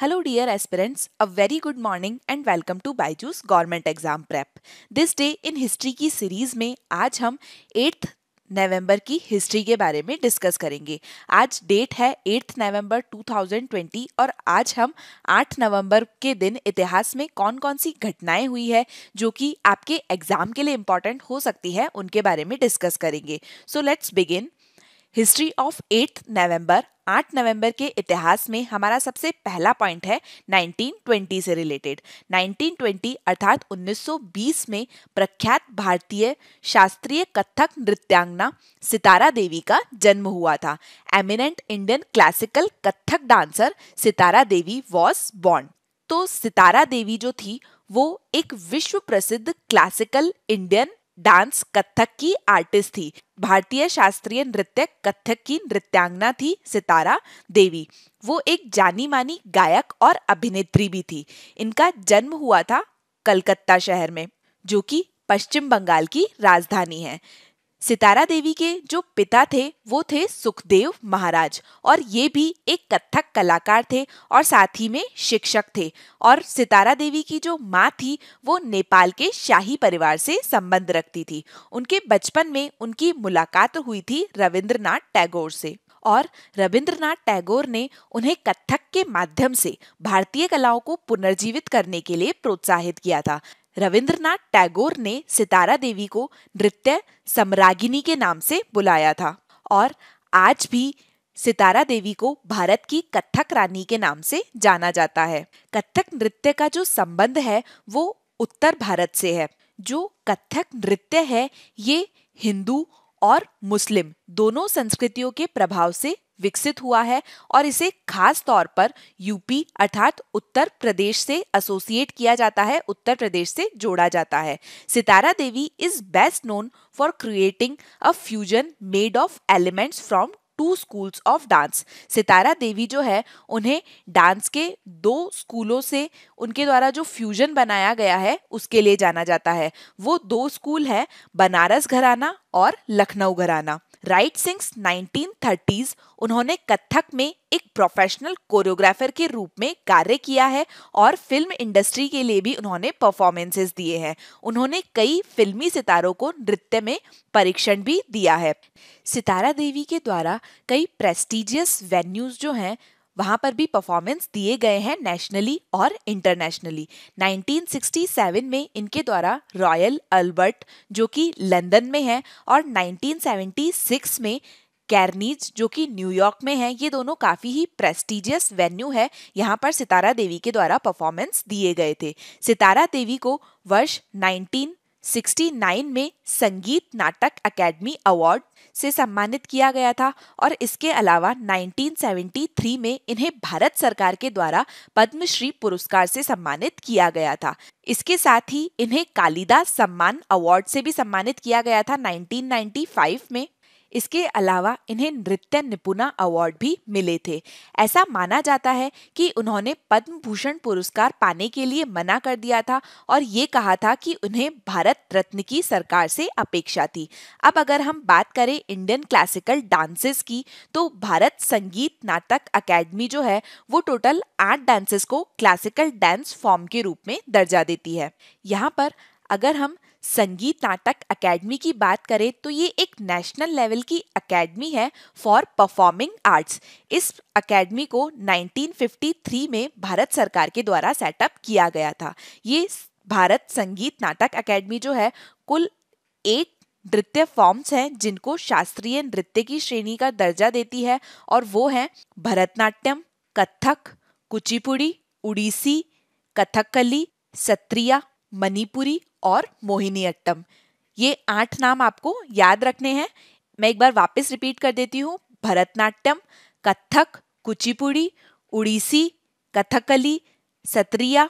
Hello dear aspirants, a very good morning and welcome to Byju's Government Exam Prep. This day in history की series में आज हम 8th नवंबर की history के बारे में डिस्कस करेंगे आज डेट है एट्थ नवंबर 2020 और आज हम 8 नवंबर के दिन इतिहास में कौन कौन सी घटनाएं हुई है जो कि आपके एग्जाम के लिए इम्पॉर्टेंट हो सकती है उनके बारे में डिस्कस करेंगे so let's begin history of eighth November 8 नवंबर के इतिहास में हमारा सबसे पहला पॉइंट है 1920 से रिलेटेड 1920 अर्थात 1920 में प्रख्यात भारतीय शास्त्रीय कथक नृत्यांगना सितारा देवी का जन्म हुआ था eminent Indian classical Kathak dancer Sitara Devi was बॉन्ड तो सितारा देवी जो थी वो एक विश्व प्रसिद्ध क्लासिकल इंडियन डांस कथक की आर्टिस्ट थी भारतीय शास्त्रीय नृत्य कथक की नृत्यांगना थी सितारा देवी वो एक जानी मानी गायक और अभिनेत्री भी थी इनका जन्म हुआ था कलकत्ता शहर में जो कि पश्चिम बंगाल की राजधानी है सितारा देवी के जो पिता थे वो थे सुखदेव महाराज और ये भी एक कथक कलाकार थे और साथ ही में शिक्षक थे और सितारा देवी की जो माँ थी वो नेपाल के शाही परिवार से संबंध रखती थी उनके बचपन में उनकी मुलाकात हुई थी रविंद्रनाथ टैगोर से और रविंद्रनाथ टैगोर ने उन्हें कथक के माध्यम से भारतीय कलाओं को पुनर्जीवित करने के लिए प्रोत्साहित किया था रविंद्रनाथ टैगोर ने सितारा देवी को नृत्य सम्रागिनी के नाम से बुलाया था और आज भी सितारा देवी को भारत की कथक रानी के नाम से जाना जाता है कथक नृत्य का जो संबंध है वो उत्तर भारत से है जो कथक नृत्य है ये हिंदू और मुस्लिम दोनों संस्कृतियों के प्रभाव से विकसित हुआ है और इसे खास तौर पर यूपी अर्थात उत्तर प्रदेश से एसोसिएट किया जाता है उत्तर प्रदेश से जोड़ा जाता है Sitara Devi is best known for creating a fusion made of elements from two schools of dance Sitara Devi जो है उन्हें डांस के दो स्कूलों से उनके द्वारा जो फ्यूजन बनाया गया है उसके लिए जाना जाता है वो दो स्कूल है बनारस घराना और लखनऊ घराना राइट सिंस 1930s उन्होंने कथक में एक प्रोफेशनल कोरियोग्राफर के रूप में कार्य किया है और फिल्म इंडस्ट्री के लिए भी उन्होंने परफॉर्मेंसेस दिए हैं उन्होंने कई फिल्मी सितारों को नृत्य में परीक्षण भी दिया है सितारा देवी के द्वारा कई प्रेस्टिजियस वेन्यूज जो हैं वहाँ पर भी परफॉर्मेंस दिए गए हैं नेशनली और इंटरनेशनली 1967 में इनके द्वारा रॉयल अल्बर्ट जो कि लंदन में है और 1976 में कैरनीज जो कि न्यूयॉर्क में है ये दोनों काफ़ी ही प्रेस्टिजियस वेन्यू है यहाँ पर सितारा देवी के द्वारा परफॉर्मेंस दिए गए थे सितारा देवी को वर्ष नाइनटीन 1969 में संगीत नाटक एकेडमी अवार्ड से सम्मानित किया गया था और इसके अलावा 1973 में इन्हें भारत सरकार के द्वारा पद्मश्री पुरस्कार से सम्मानित किया गया था इसके साथ ही इन्हें कालिदास सम्मान अवार्ड से भी सम्मानित किया गया था 1995 में इसके अलावा इन्हें नृत्य निपुणा अवार्ड भी मिले थे ऐसा माना जाता है कि उन्होंने पद्म भूषण पुरस्कार पाने के लिए मना कर दिया था और ये कहा था कि उन्हें भारत रत्न की सरकार से अपेक्षा थी अब अगर हम बात करें इंडियन क्लासिकल डांसेस की तो भारत संगीत नाटक अकेडमी जो है वो टोटल आठ डांसेस को क्लासिकल डांस फॉर्म के रूप में दर्जा देती है यहाँ पर अगर हम संगीत नाटक एकेडमी की बात करें तो ये एक नेशनल लेवल की एकेडमी है फॉर परफॉर्मिंग आर्ट्स इस एकेडमी को 1953 में भारत सरकार के द्वारा सेटअप किया गया था ये भारत संगीत नाटक एकेडमी जो है कुल एट नृत्य फॉर्म्स हैं जिनको शास्त्रीय नृत्य की श्रेणी का दर्जा देती है और वो हैं भरतनाट्यम कथक कुचिपुड़ी उड़ीसी कथकली सत्रिया मणिपुरी और मोहिनी अट्टम ये आठ नाम आपको याद रखने हैं मैं एक बार वापस रिपीट कर देती हूँ भरतनाट्यम कथक कुचिपुड़ी उड़ीसी कथकली सत्रिया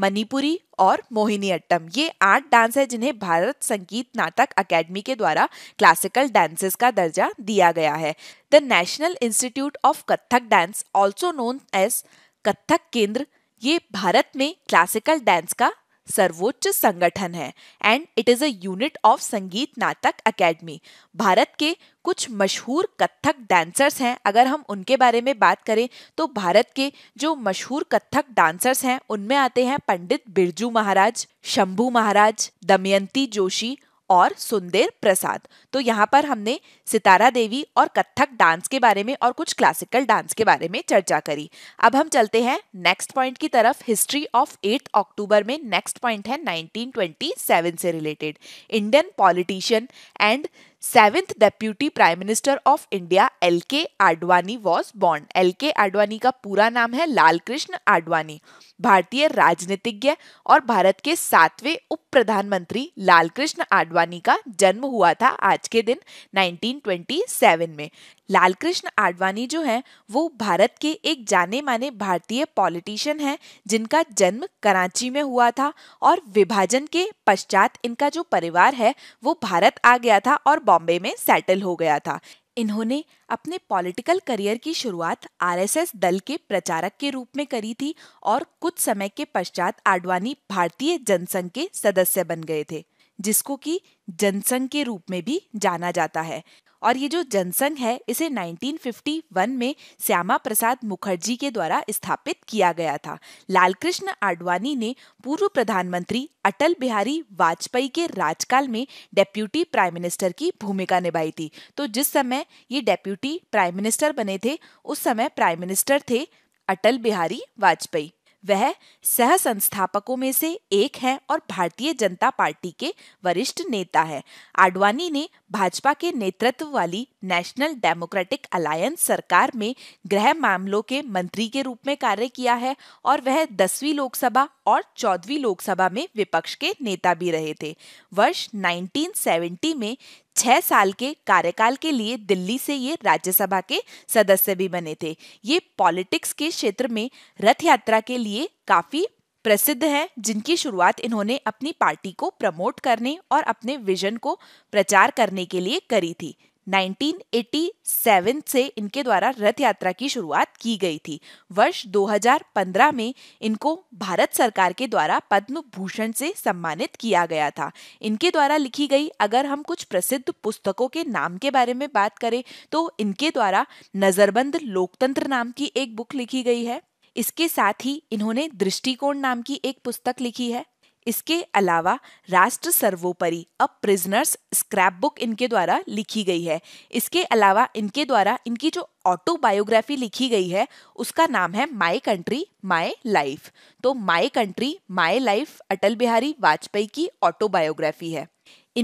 मणिपुरी और मोहिनी अट्टम ये आठ डांस है जिन्हें भारत संगीत नाटक अकेडमी के द्वारा क्लासिकल डांसेस का दर्जा दिया गया है the national institute of Kathak dance also known as Kathak Kendra ये भारत में क्लासिकल डांस का सर्वोच्च संगठन है and it is a unit of Sangeet Natak academy Bharat के कुछ मशहूर कथक डांसर्स हैं अगर हम उनके बारे में बात करें तो भारत के जो मशहूर कथक डांसर्स हैं उनमें आते हैं पंडित बिरजू महाराज शंभू महाराज दमयंती जोशी और सुंदेर प्रसाद तो यहाँ पर हमने सितारा देवी और कथक डांस के बारे में और कुछ क्लासिकल डांस के बारे में चर्चा करी अब हम चलते हैं नेक्स्ट पॉइंट की तरफ हिस्ट्री ऑफ एट अक्टूबर में नेक्स्ट पॉइंट है 1927 से related Indian politician and seventh deputy prime minister of India L K Advani was born L K Advani का पूरा नाम है लाल कृष्ण आडवाणी भारतीय राजनीतिज्ञ और भारत के सातवें उप प्रधानमंत्री लाल कृष्ण आडवाणी का जन्म हुआ था आज के दिन 1927 में लालकृष्ण आडवाणी जो हैं वो भारत के एक जाने माने भारतीय पॉलिटिशियन हैं जिनका जन्म कराची में हुआ था और विभाजन के पश्चात इनका जो परिवार है वो भारत आ गया था और बॉम्बे में सेटल हो गया था इन्होंने अपने पॉलिटिकल करियर की शुरुआत आरएसएस दल के प्रचारक के रूप में करी थी और कुछ समय के पश्चात आडवाणी भारतीय जनसंघ के सदस्य बन गए थे जिसको कि जनसंघ के रूप में भी जाना जाता है और ये जो जनसंघ है इसे 1951 में श्यामा प्रसाद मुखर्जी के द्वारा स्थापित किया गया था लालकृष्ण आडवाणी ने पूर्व प्रधानमंत्री अटल बिहारी वाजपेयी के राजकाल में डेप्यूटी प्राइम मिनिस्टर की भूमिका निभाई थी तो जिस समय ये डेप्यूटी प्राइम मिनिस्टर बने थे उस समय प्राइम मिनिस्टर थे अटल बिहारी वाजपेयी वह सह संस्थापकों में से एक हैं और भारतीय जनता पार्टी के वरिष्ठ नेता है आडवाणी ने भाजपा के नेतृत्व वाली नेशनल डेमोक्रेटिक अलायंस सरकार में गृह मामलों के मंत्री के रूप में कार्य किया है और वह दसवीं लोकसभा और चौदहवीं लोकसभा में विपक्ष के नेता भी रहे थे वर्ष 1970 में छह साल के कार्यकाल के लिए दिल्ली से ये राज्यसभा के सदस्य भी बने थे ये पॉलिटिक्स के क्षेत्र में रथ यात्रा के लिए काफी प्रसिद्ध हैं जिनकी शुरुआत इन्होंने अपनी पार्टी को प्रमोट करने और अपने विजन को प्रचार करने के लिए करी थी 1987 से इनके द्वारा रथ यात्रा की शुरुआत की गई थी वर्ष 2015 में इनको भारत सरकार के द्वारा पद्म भूषण से सम्मानित किया गया था इनके द्वारा लिखी गई अगर हम कुछ प्रसिद्ध पुस्तकों के नाम के बारे में बात करें तो इनके द्वारा नजरबंद लोकतंत्र नाम की एक बुक लिखी गई है इसके साथ ही इन्होंने दृष्टिकोण नाम की एक पुस्तक लिखी है इसके अलावा राष्ट्र सर्वोपरि अब प्रिजनर्स स्क्रैप बुक इनके द्वारा लिखी गई है इसके अलावा इनके द्वारा इनकी जो ऑटोबायोग्राफी लिखी गई है उसका नाम है माई कंट्री माई लाइफ तो my country my life Atal Bihari Vajpayee की ऑटोबायोग्राफी है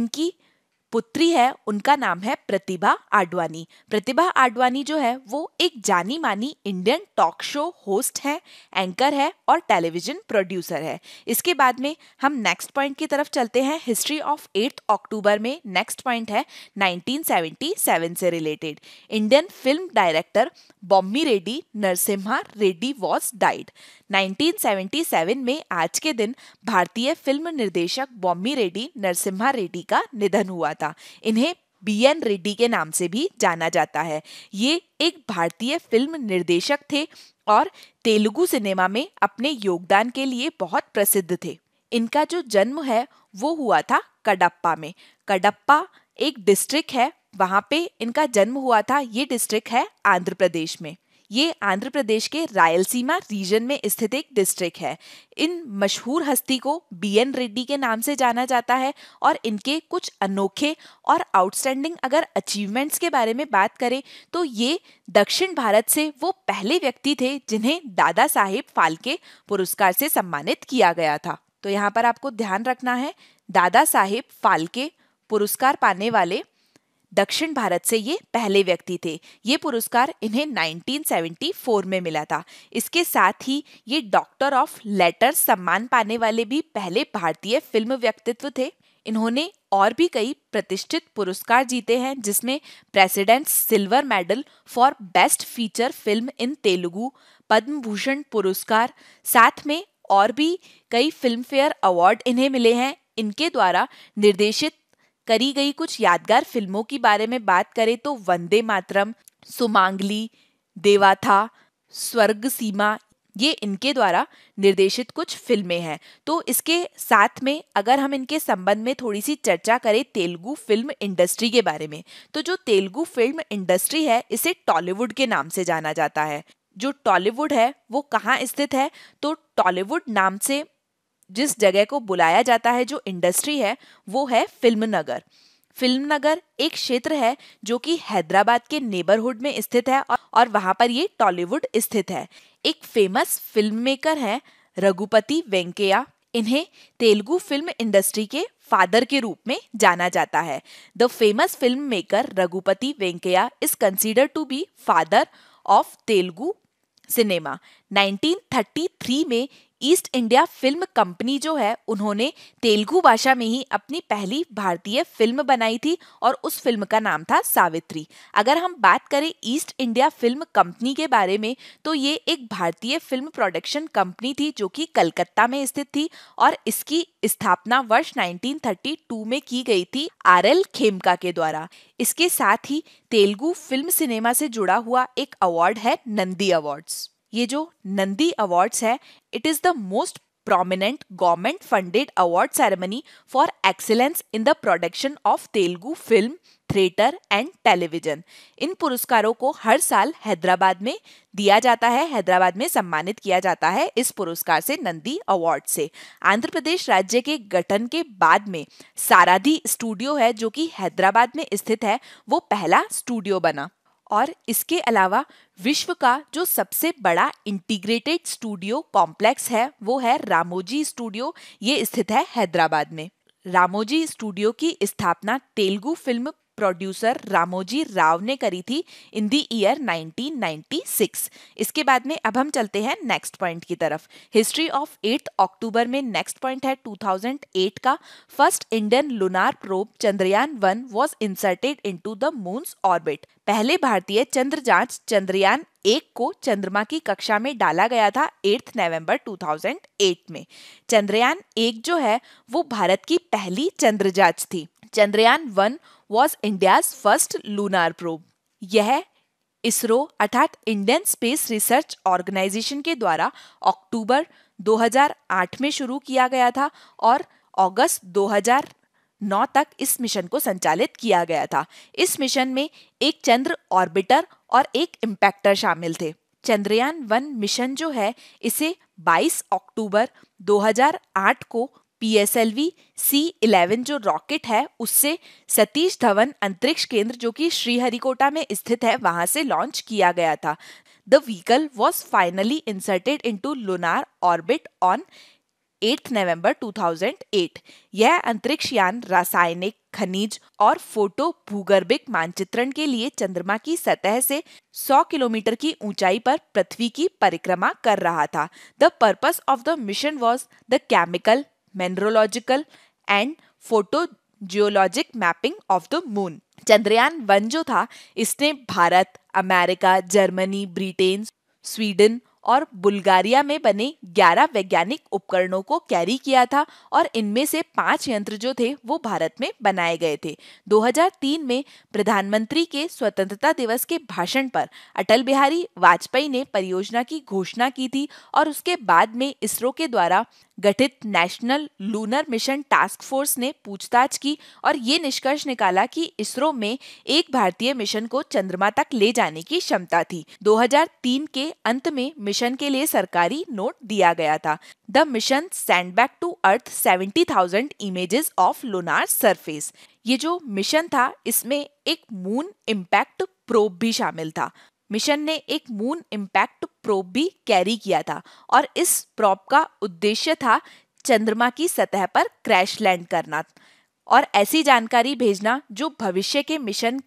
इनकी पुत्री है उनका नाम है प्रतिभा आडवाणी प्रतिभा आडवाणी जो है वो एक जानी मानी इंडियन टॉक शो होस्ट है एंकर है और टेलीविजन प्रोड्यूसर है इसके बाद में हम नेक्स्ट पॉइंट की तरफ चलते हैं हिस्ट्री ऑफ एट्थ अक्टूबर में नेक्स्ट पॉइंट है 1977 से related Indian film director Bommi Reddy Narasimha Reddy was died 1977 में आज के दिन भारतीय फिल्म निर्देशक बॉम्बी रेड्डी नरसिम्हा रेड्डी का निधन हुआ था था इन्हें बी एन रेड्डी के नाम से भी जाना जाता है ये एक भारतीय फिल्म निर्देशक थे और तेलुगु सिनेमा में अपने योगदान के लिए बहुत प्रसिद्ध थे इनका जो जन्म है वो हुआ था कडप्पा में कडप्पा एक डिस्ट्रिक्ट है वहाँ पे इनका जन्म हुआ था ये डिस्ट्रिक्ट है आंध्र प्रदेश में ये आंध्र प्रदेश के रायलसीमा रीजन में स्थित एक डिस्ट्रिक्ट है इन मशहूर हस्ती को बी एन रेड्डी के नाम से जाना जाता है और इनके कुछ अनोखे और आउटस्टैंडिंग अगर अचीवमेंट्स के बारे में बात करें तो ये दक्षिण भारत से वो पहले व्यक्ति थे जिन्हें दादा साहेब फाल्के पुरस्कार से सम्मानित किया गया था तो यहाँ पर आपको ध्यान रखना है दादा साहेब फाल्के पुरस्कार पाने वाले दक्षिण भारत से ये पहले व्यक्ति थे ये पुरस्कार इन्हें 1974 में मिला था इसके साथ ही ये डॉक्टर ऑफ लेटर सम्मान पाने वाले भी पहले भारतीय फिल्म व्यक्तित्व थे इन्होंने और भी कई प्रतिष्ठित पुरस्कार जीते हैं जिसमें president silver medal for best feature film in Telugu Padma Bhushan पुरस्कार साथ में और भी कई फिल्म फेयर अवार्ड इन्हें मिले हैं इनके द्वारा निर्देशित करी गई कुछ यादगार फिल्मों के बारे में बात करें तो वंदे मातरम सुमांगली देवाथा स्वर्ग सीमा ये इनके द्वारा निर्देशित कुछ फिल्में हैं तो इसके साथ में अगर हम इनके संबंध में थोड़ी सी चर्चा करें तेलुगु फिल्म इंडस्ट्री के बारे में तो जो तेलुगु फिल्म इंडस्ट्री है इसे टॉलीवुड के नाम से जाना जाता है जो टॉलीवुड है वो कहाँ स्थित है तो टॉलीवुड नाम से जिस जगह को बुलाया जाता है जो इंडस्ट्री है वो है फिल्म नगर फिल्म नगर एक क्षेत्र है जो कि हैदराबाद के नेबरहुड में स्थित है और वहां पर ये टॉलीवुड स्थित है एक फेमस फिल्म मेकर है रघुपति वेंकैया इन्हें तेलुगु फिल्म इंडस्ट्री के फादर के रूप में जाना जाता है the famous film maker Raghupati Venkaiah is consider to be father of Telugu cinema 1933 में ईस्ट इंडिया फिल्म कंपनी जो है उन्होंने तेलुगु भाषा में ही अपनी पहली भारतीय फिल्म बनाई थी और उस फिल्म का नाम था सावित्री अगर हम बात करें ईस्ट इंडिया फिल्म कंपनी के बारे में तो ये एक भारतीय फिल्म प्रोडक्शन कंपनी थी जो कि कलकत्ता में स्थित थी और इसकी स्थापना वर्ष 1932 में की गई थी आर एल खेमका के द्वारा इसके साथ ही तेलुगु फिल्म सिनेमा से जुड़ा हुआ एक अवार्ड है नंदी अवार्ड्स ये जो नंदी अवार्ड्स है it is the most prominent government funded award ceremony for excellence in the production of Telugu film theatre and television इन पुरस्कारों को हर साल हैदराबाद में दिया जाता है हैदराबाद में सम्मानित किया जाता है इस पुरस्कार से नंदी अवार्ड से आंध्र प्रदेश राज्य के गठन के बाद में साराधी स्टूडियो है जो कि हैदराबाद में स्थित है वो पहला स्टूडियो बना और इसके अलावा विश्व का जो सबसे बड़ा इंटीग्रेटेड स्टूडियो कॉम्प्लेक्स है वो है रामोजी स्टूडियो ये स्थित है हैदराबाद में रामोजी स्टूडियो की स्थापना तेलुगु फिल्म प्रोड्यूसर रामोजी राव ने करी थी इन दी ईयर 1996 इसके बाद में अब हम चलते हैं नेक्स्ट पॉइंट की तरफ हिस्ट्री ऑफ 8 अक्टूबर में नेक्स्ट पॉइंट है 2008 का first Indian lunar probe Chandrayaan one was inserted into the moon's orbit पहले भारतीय चंद्र जांच चंद्रयान एक को चंद्रमा की कक्षा में डाला गया था 8 नवंबर 2008 में चंद्रयान एक जो है वो भारत की पहली चंद्र जांच थी Chandrayaan one was India's first lunar probe यह इसरो अर्थात इंडियन स्पेस रिसर्च ऑर्गेनाइजेशन के द्वारा अक्टूबर 2008 में शुरू किया गया था और अगस्त 2009 तक इस मिशन को संचालित किया गया था इस मिशन में एक चंद्र ऑर्बिटर और एक इम्पैक्टर शामिल थे चंद्रयान वन मिशन जो है इसे 22 अक्टूबर 2008 को P S L V C eleven जो रॉकेट है उससे सतीश धवन अंतरिक्ष केंद्र जो कि श्रीहरिकोटा में स्थित है वहां से लॉन्च किया गया था the vehicle was finally inserted to lunar orbit on 8 November 2008 यह अंतरिक्ष यान रासायनिक खनिज और फोटो भूगर्भिक मानचित्रण के लिए चंद्रमा की सतह से 100 किलोमीटर की ऊंचाई पर पृथ्वी की परिक्रमा कर रहा था the purpose of the mission was the chemical mineralogical and photo geologic mapping of the moon Chandrayaan one जो था इसने Bharat America Germany Britain Sweden और बुल्गारिया में बने 11 वैज्ञानिक उपकरणों को कैरी किया था और इनमें से पांच यंत्र जो थे वो भारत में बनाए गए थे 2003 में प्रधानमंत्री के स्वतंत्रता दिवस के भाषण पर अटल बिहारी वाजपेयी ने परियोजना की घोषणा की थी और उसके बाद में इसरो के द्वारा गठित national lunar mission task force ने पूछताछ की और ये निष्कर्ष निकाला कि इसरो में एक भारतीय मिशन को चंद्रमा तक ले जाने की क्षमता थी 2003 के अंत में मिशन के लिए सरकारी नोट दिया गया था the mission send back to earth 70,000 images of lunar surface ये जो मिशन था इसमें एक मून इम्पैक्ट प्रोब भी शामिल था मिशन ने एक मून इम्पैक्ट प्रोब भी कैरी किया था और इस प्रॉप का उद्देश्य था चंद्रमा की सतह पर क्रैश लैंड करना और ऐसी जानकारी भेजना जो भविष्य के मिशन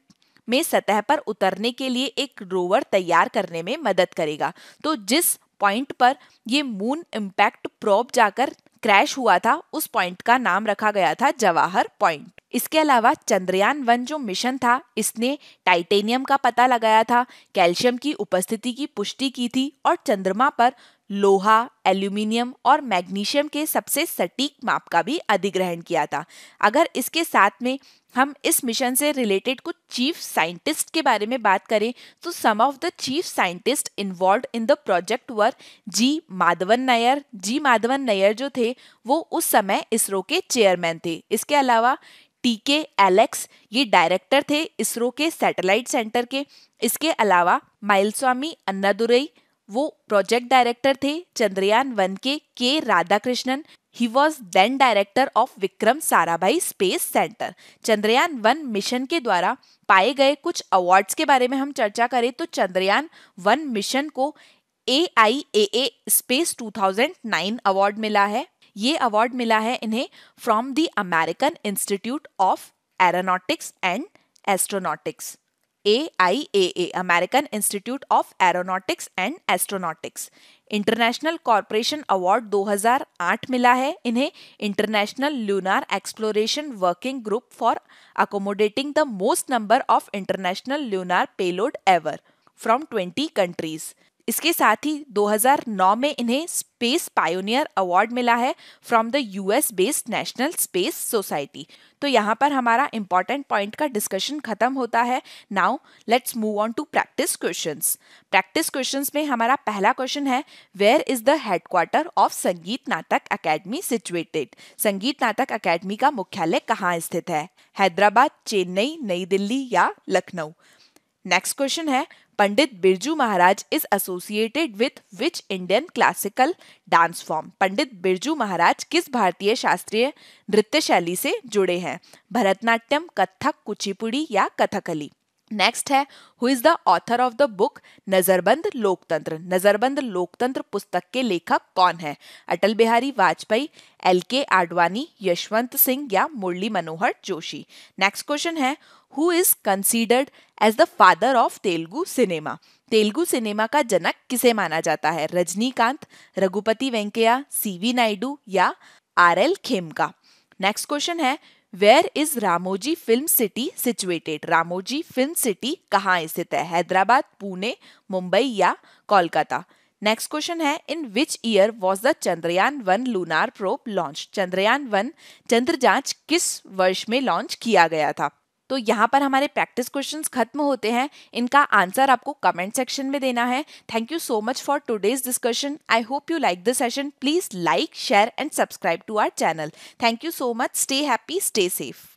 में सतह पर उतरने के लिए एक रोवर तैयार करने में मदद करेगा तो जिस पॉइंट पर ये मून इम्पैक्ट प्रॉप जाकर क्रैश हुआ था उस पॉइंट का नाम रखा गया था जवाहर पॉइंट इसके अलावा चंद्रयान वन जो मिशन था इसने टाइटेनियम का पता लगाया था कैल्शियम की उपस्थिति की पुष्टि की थी और चंद्रमा पर लोहा एल्यूमिनियम और मैग्नीशियम के सबसे सटीक माप का भी अधिग्रहण किया था अगर इसके साथ में हम इस मिशन से रिलेटेड कुछ चीफ साइंटिस्ट के बारे में बात करें तो some of the chief scientist involve in the project were G Madhavan Nair G Madhavan Nair जो थे वो उस समय इसरो के चेयरमैन थे इसके अलावा टी के एलेक्स ये डायरेक्टर थे इसरो के सैटेलाइट सेंटर के इसके अलावा माइलस्वामी अन्नादुरई वो प्रोजेक्ट डायरेक्टर थे चंद्रयान वन के K Radhakrishnan he was then director of Vikram Sarabhai space centre Chandrayaan one mission के द्वारा पाए गए कुछ अवार्ड्स के बारे में हम चर्चा करें तो चंद्रयान वन मिशन को A I A A space two thousand nine award मिला है ये अवार्ड मिला है इन्हें from the American institute of aeronautics and astronautics AIAA American Institute of Aeronautics and Astronautics international corporation award 2008 मिला है इन्हें international lunar exploration working group for accommodating the most number of international lunar payload ever from 20 countries इसके साथ ही 2009 में इन्हें space pioneer award मिला है from the US based national space society तो यहाँ पर हमारा इंपॉर्टेंट पॉइंट का डिस्कशन खत्म होता है now let's move on to practice question practice question में हमारा पहला क्वेश्चन है where is the headquarter of Sangeet Natak academy situated संगीत नाटक अकेडमी का मुख्यालय कहाँ स्थित है हैदराबाद चेन्नई नई दिल्ली या लखनऊ नेक्स्ट क्वेश्चन है Pandit Birju Maharaj is associated with which Indian classical dance form Pandit Birju Maharaj किस भारतीय शास्त्रीय नृत्य शैली से जुड़े हैं भरतनाट्यम कथक कुचिपुड़ी या कथकली नेक्स्ट है who is the author of the book Nazarband Loktantra Nazarband लोकतंत्र पुस्तक के लेखक कौन है अटल बिहारी वाजपेयी एल के आडवाणी यशवंत सिंह या मुरली मनोहर जोशी नेक्स्ट क्वेश्चन है who is considered as the father of Telugu cinema Telugu cinema का जनक किसे माना जाता है रजनीकांत रघुपति वेंकैया सी वी नायडू या R L Khemka next question है where is Ramoji film city situated Ramoji film city कहाँ स्थित है हैदराबाद पुणे मुंबई या कोलकाता नेक्स्ट क्वेश्चन है in which year was the Chandrayaan one lunar probe launch Chandrayaan one चंद्र जांच किस वर्ष में लॉन्च किया गया था तो यहाँ पर हमारे प्रैक्टिस क्वेश्चन खत्म होते हैं इनका आंसर आपको कमेंट सेक्शन में देना है thank you so much for today's discussion I hope you like the session please like share and subscribe to our channel thank you so much stay happy stay safe